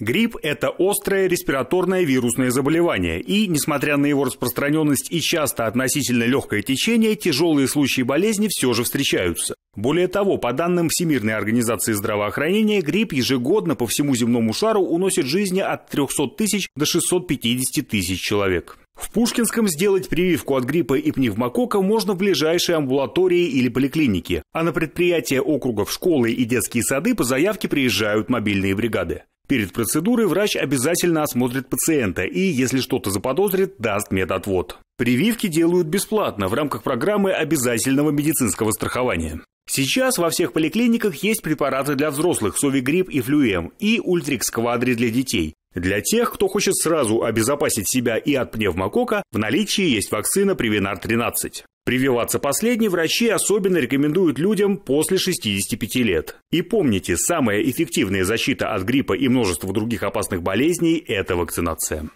Грипп – это острое респираторное вирусное заболевание, и, несмотря на его распространенность и часто относительно легкое течение, тяжелые случаи болезни все же встречаются. Более того, по данным Всемирной организации здравоохранения, грипп ежегодно по всему земному шару уносит жизни от 300 тысяч до 650 тысяч человек. В Пушкинском сделать прививку от гриппа и пневмокока можно в ближайшей амбулатории или поликлинике, а на предприятия округов школы и детские сады по заявке приезжают мобильные бригады. Перед процедурой врач обязательно осмотрит пациента и, если что-то заподозрит, даст медотвод. Прививки делают бесплатно в рамках программы обязательного медицинского страхования. Сейчас во всех поликлиниках есть препараты для взрослых (сови грипп и флюем) и «Ультрикс Квадри» для детей. Для тех, кто хочет сразу обезопасить себя и от пневмокока, в наличии есть вакцина «Привинар-13». Прививаться последней врачи особенно рекомендуют людям после 65 лет. И помните, самая эффективная защита от гриппа и множества других опасных болезней – это вакцинация.